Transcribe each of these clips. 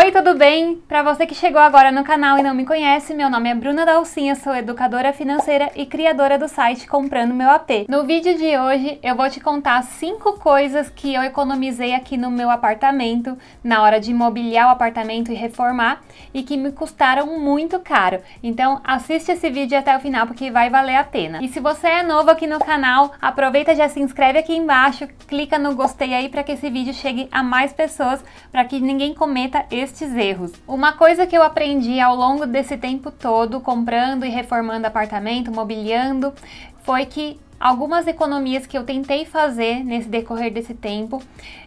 Oi, tudo bem? Para você que chegou agora no canal e não me conhece, meu nome é Bruna Dalcinha, sou educadora financeira e criadora do site Comprando Meu AP. No vídeo de hoje, eu vou te contar 5 coisas que eu economizei aqui no meu apartamento, na hora de mobiliar o apartamento e reformar, e que me custaram muito caro. Então, assiste esse vídeo até o final, porque vai valer a pena. E se você é novo aqui no canal, aproveita já se inscreve aqui embaixo, clica no gostei aí para que esse vídeo chegue a mais pessoas, para que ninguém cometa esse estes erros. Uma coisa que eu aprendi ao longo desse tempo todo, comprando e reformando apartamento, mobiliando, foi que algumas economias que eu tentei fazer nesse decorrer desse tempo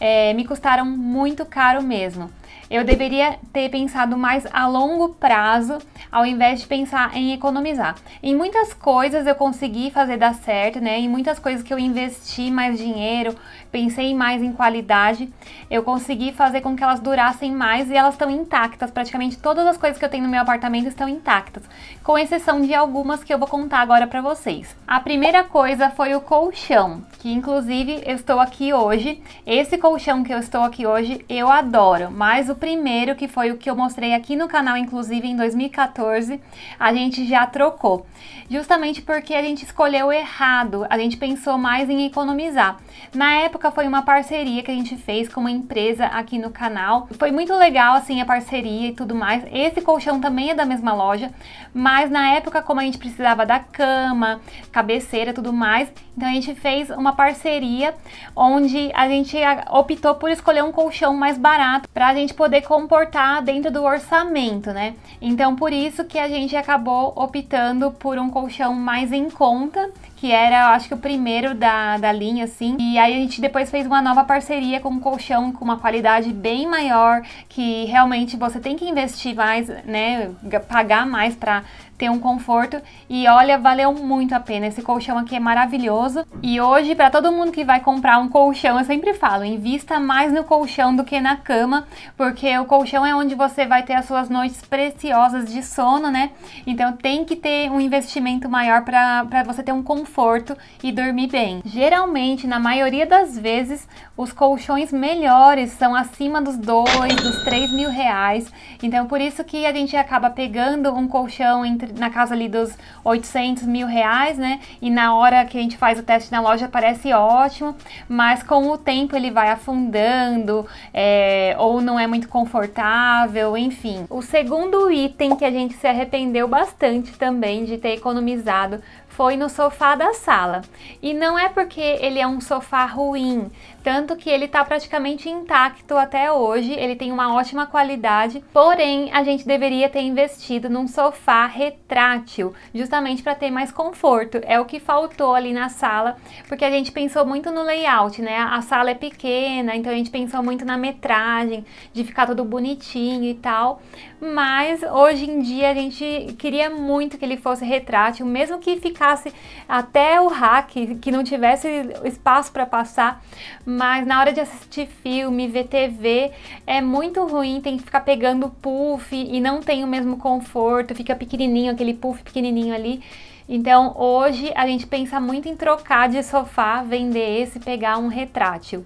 é, me custaram muito caro mesmo. Eu deveria ter pensado mais a longo prazo, ao invés de pensar em economizar. Em muitas coisas eu consegui fazer dar certo, né? Em muitas coisas que eu investi mais dinheiro, pensei mais em qualidade, eu consegui fazer com que elas durassem mais e elas estão intactas. Praticamente todas as coisas que eu tenho no meu apartamento estão intactas, com exceção de algumas que eu vou contar agora para vocês. A primeira coisa foi o colchão que inclusive eu estou aqui hoje. Esse colchão que eu estou aqui hoje eu adoro, mas o primeiro que foi o que eu mostrei aqui no canal, inclusive em 2014, a gente já trocou, justamente porque a gente escolheu errado, a gente pensou mais em economizar. Na época foi uma parceria que a gente fez com uma empresa aqui no canal, foi muito legal assim a parceria e tudo mais. Esse colchão também é da mesma loja, mas na época como a gente precisava da cama, cabeceira, tudo mais, então a gente fez uma parceria onde a gente optou por escolher um colchão mais barato para a gente poder comportar dentro do orçamento, né? Então por isso que a gente acabou optando por um colchão mais em conta que era, acho que o primeiro da, da linha, assim. E aí a gente depois fez uma nova parceria com um colchão com uma qualidade bem maior, que realmente você tem que investir mais, né, pagar mais para ter um conforto e olha, valeu muito a pena. Esse colchão aqui é maravilhoso. E hoje, para todo mundo que vai comprar um colchão, eu sempre falo, invista mais no colchão do que na cama, porque o colchão é onde você vai ter as suas noites preciosas de sono, né? Então tem que ter um investimento maior para você ter um conforto conforto e dormir bem. Geralmente, na maioria das vezes, os colchões melhores são acima dos dois, dos três mil reais. Então, por isso que a gente acaba pegando um colchão entre, na casa ali dos 800 mil reais, né? E na hora que a gente faz o teste na loja parece ótimo, mas com o tempo ele vai afundando é, ou não é muito confortável, enfim. O segundo item que a gente se arrependeu bastante também de ter economizado foi no sofá da sala. E não é porque ele é um sofá ruim, tanto que ele está praticamente intacto até hoje, ele tem uma ótima qualidade, porém a gente deveria ter investido num sofá retrátil, justamente para ter mais conforto. É o que faltou ali na sala, porque a gente pensou muito no layout, né? A sala é pequena, então a gente pensou muito na metragem, de ficar tudo bonitinho e tal, mas hoje em dia a gente queria muito que ele fosse retrátil, mesmo que ficasse passasse até o rack, que não tivesse espaço para passar, mas na hora de assistir filme, ver TV, é muito ruim, tem que ficar pegando puff e não tem o mesmo conforto, fica pequenininho, aquele puff pequenininho ali. Então hoje a gente pensa muito em trocar de sofá, vender esse e pegar um retrátil.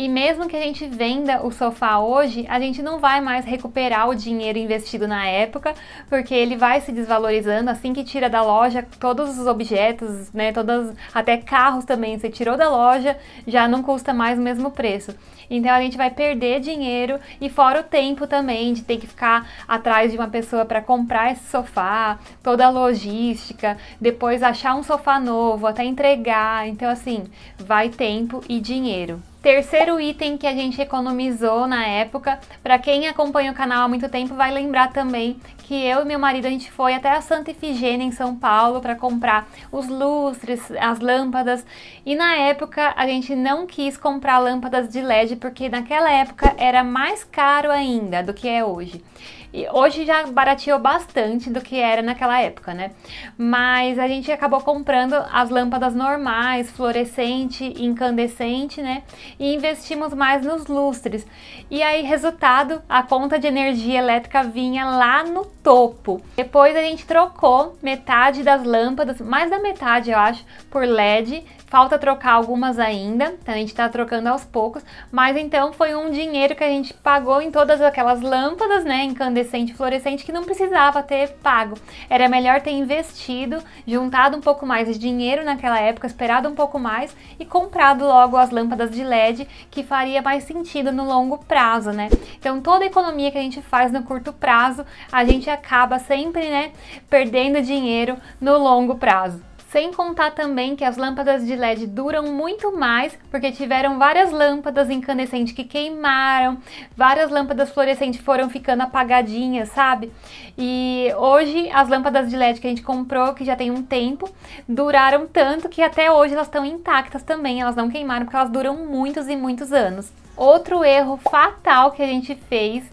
E mesmo que a gente venda o sofá hoje, a gente não vai mais recuperar o dinheiro investido na época, porque ele vai se desvalorizando assim que tira da loja todos os objetos, né, todas, até carros também, você tirou da loja, já não custa mais o mesmo preço. Então a gente vai perder dinheiro e fora o tempo também de ter que ficar atrás de uma pessoa para comprar esse sofá, toda a logística, depois achar um sofá novo, até entregar. Então assim, vai tempo e dinheiro. Terceiro item que a gente economizou na época, para quem acompanha o canal há muito tempo vai lembrar também que eu e meu marido a gente foi até a Santa Ifigênia em São Paulo para comprar os lustres, as lâmpadas e na época a gente não quis comprar lâmpadas de LED porque naquela época era mais caro ainda do que é hoje. E hoje já barateou bastante do que era naquela época, né? Mas a gente acabou comprando as lâmpadas normais, fluorescente, incandescente, né? E investimos mais nos lustres. E aí, resultado, a conta de energia elétrica vinha lá no topo. Depois a gente trocou metade das lâmpadas, mais da metade eu acho, por LED Falta trocar algumas ainda, então a gente tá trocando aos poucos, mas então foi um dinheiro que a gente pagou em todas aquelas lâmpadas, né, incandescente, fluorescente, que não precisava ter pago. Era melhor ter investido, juntado um pouco mais de dinheiro naquela época, esperado um pouco mais e comprado logo as lâmpadas de LED, que faria mais sentido no longo prazo, né? Então toda economia que a gente faz no curto prazo, a gente acaba sempre, né, perdendo dinheiro no longo prazo. Sem contar também que as lâmpadas de LED duram muito mais, porque tiveram várias lâmpadas incandescentes que queimaram, várias lâmpadas fluorescentes foram ficando apagadinhas, sabe? E hoje as lâmpadas de LED que a gente comprou, que já tem um tempo, duraram tanto que até hoje elas estão intactas também, elas não queimaram porque elas duram muitos e muitos anos. Outro erro fatal que a gente fez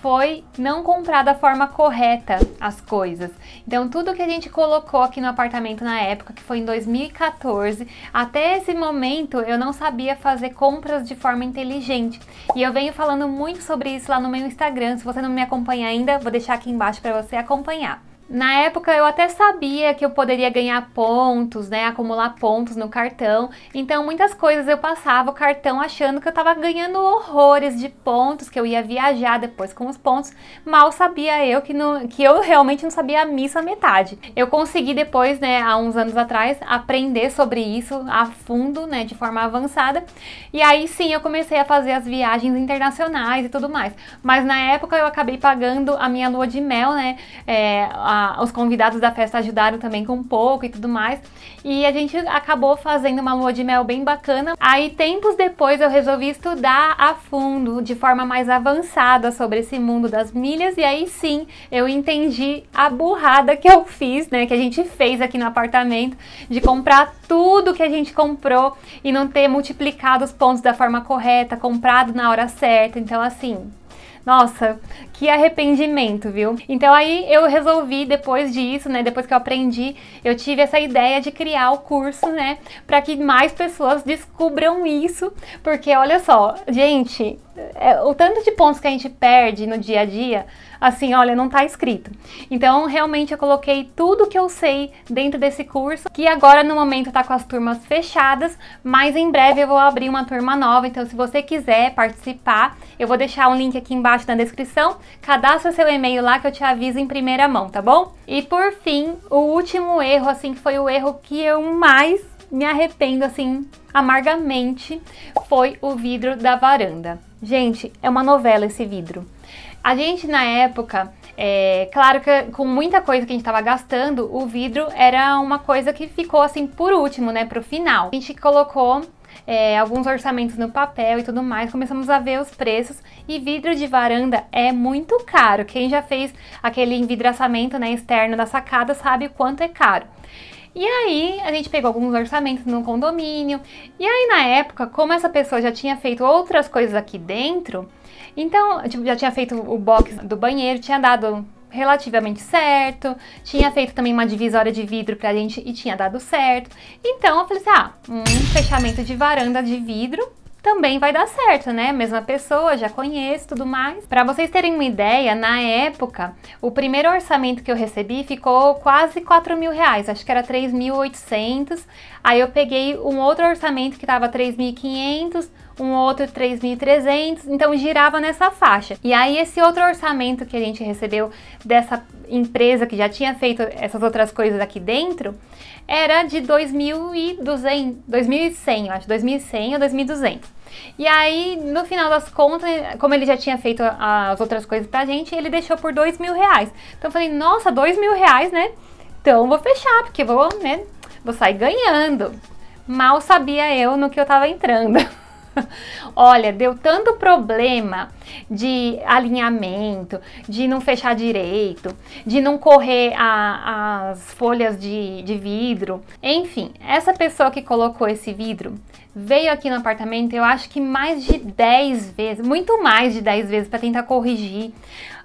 foi não comprar da forma correta as coisas. Então, tudo que a gente colocou aqui no apartamento na época, que foi em 2014, até esse momento eu não sabia fazer compras de forma inteligente. E eu venho falando muito sobre isso lá no meu Instagram. Se você não me acompanha ainda, vou deixar aqui embaixo para você acompanhar. Na época eu até sabia que eu poderia ganhar pontos, né, acumular pontos no cartão. Então muitas coisas eu passava o cartão achando que eu estava ganhando horrores de pontos, que eu ia viajar depois com os pontos. Mal sabia eu que não, que eu realmente não sabia a missa metade. Eu consegui depois, né, há uns anos atrás, aprender sobre isso a fundo, né, de forma avançada. E aí sim eu comecei a fazer as viagens internacionais e tudo mais. Mas na época eu acabei pagando a minha lua de mel, né, é, a os convidados da festa ajudaram também com um pouco e tudo mais. E a gente acabou fazendo uma lua de mel bem bacana. Aí, tempos depois, eu resolvi estudar a fundo, de forma mais avançada, sobre esse mundo das milhas. E aí sim, eu entendi a burrada que eu fiz, né? Que a gente fez aqui no apartamento, de comprar tudo que a gente comprou e não ter multiplicado os pontos da forma correta, comprado na hora certa. Então, assim, nossa, que arrependimento, viu? Então aí eu resolvi, depois disso, né, depois que eu aprendi, eu tive essa ideia de criar o curso, né, para que mais pessoas descubram isso, porque olha só, gente, é, o tanto de pontos que a gente perde no dia a dia, assim, olha, não está escrito. Então, realmente eu coloquei tudo que eu sei dentro desse curso, que agora no momento está com as turmas fechadas, mas em breve eu vou abrir uma turma nova, então se você quiser participar, eu vou deixar um link aqui embaixo na descrição, cadastra seu e-mail lá que eu te aviso em primeira mão, tá bom? E por fim, o último erro, assim, que foi o erro que eu mais me arrependo, assim, amargamente, foi o vidro da varanda. Gente, é uma novela esse vidro. A gente, na época, é, claro que com muita coisa que a gente estava gastando, o vidro era uma coisa que ficou assim por último, né, pro final. A gente colocou é, alguns orçamentos no papel e tudo mais, começamos a ver os preços e vidro de varanda é muito caro. Quem já fez aquele envidraçamento né, externo da sacada sabe o quanto é caro. E aí a gente pegou alguns orçamentos no condomínio. E aí na época, como essa pessoa já tinha feito outras coisas aqui dentro, então, tipo, já tinha feito o box do banheiro, tinha dado relativamente certo, tinha feito também uma divisória de vidro pra gente e tinha dado certo. Então eu falei assim: ah, um fechamento de varanda de vidro também vai dar certo, né? Mesma pessoa, já conheço tudo mais. Para vocês terem uma ideia, na época, o primeiro orçamento que eu recebi ficou quase 4 mil reais, acho que era 3.800. Aí eu peguei um outro orçamento que estava 3.500 um outro 3.300, então girava nessa faixa. E aí esse outro orçamento que a gente recebeu dessa empresa que já tinha feito essas outras coisas aqui dentro, era de 2.200, 2.100, acho, 2.100 ou 2.200. E aí, no final das contas, como ele já tinha feito as outras coisas pra gente, ele deixou por dois mil reais. Então eu falei, nossa, dois mil reais, né? Então vou fechar, porque vou, né, vou sair ganhando. Mal sabia eu no que eu tava entrando. Olha, deu tanto problema de alinhamento, de não fechar direito, de não correr a, as folhas de, de vidro. Enfim, essa pessoa que colocou esse vidro veio aqui no apartamento, eu acho que mais de 10 vezes, muito mais de 10 vezes para tentar corrigir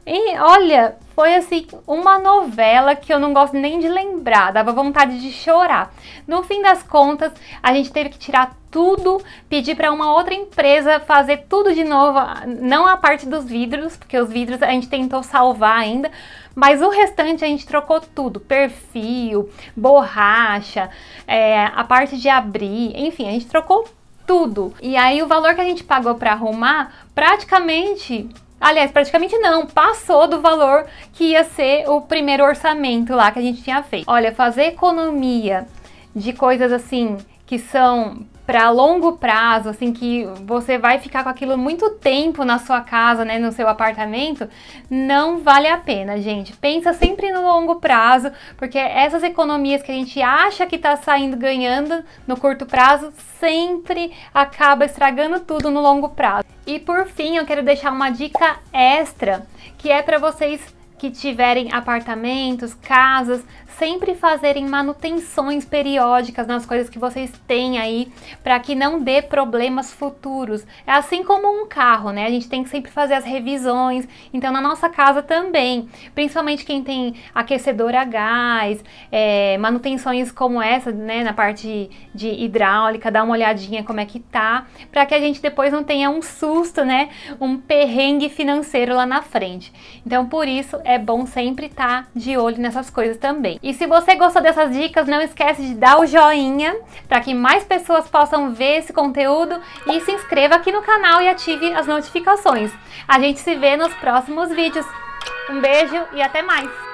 e olha, foi assim uma novela que eu não gosto nem de lembrar, dava vontade de chorar. No fim das contas, a gente teve que tirar tudo, pedir para uma outra empresa fazer tudo de novo, não a parte dos vidros, porque os vidros a gente tentou salvar ainda, mas o restante a gente trocou tudo, perfil, borracha, é, a parte de abrir, enfim, a gente trocou tudo. E aí o valor que a gente pagou para arrumar praticamente Aliás, praticamente não, passou do valor que ia ser o primeiro orçamento lá que a gente tinha feito. Olha, fazer economia de coisas assim que são para longo prazo, assim, que você vai ficar com aquilo muito tempo na sua casa, né, no seu apartamento, não vale a pena, gente. Pensa sempre no longo prazo, porque essas economias que a gente acha que tá saindo ganhando no curto prazo, sempre acaba estragando tudo no longo prazo. E por fim, eu quero deixar uma dica extra, que é para vocês que tiverem apartamentos, casas, sempre fazerem manutenções periódicas nas coisas que vocês têm aí, para que não dê problemas futuros. É assim como um carro, né? A gente tem que sempre fazer as revisões. Então, na nossa casa também, principalmente quem tem aquecedor a gás, é, manutenções como essa, né, na parte de hidráulica, dá uma olhadinha como é que tá, para que a gente depois não tenha um susto, né? Um perrengue financeiro lá na frente. Então, por isso é bom sempre estar tá de olho nessas coisas também. E se você gostou dessas dicas, não esquece de dar o joinha para que mais pessoas possam ver esse conteúdo e se inscreva aqui no canal e ative as notificações. A gente se vê nos próximos vídeos. Um beijo e até mais!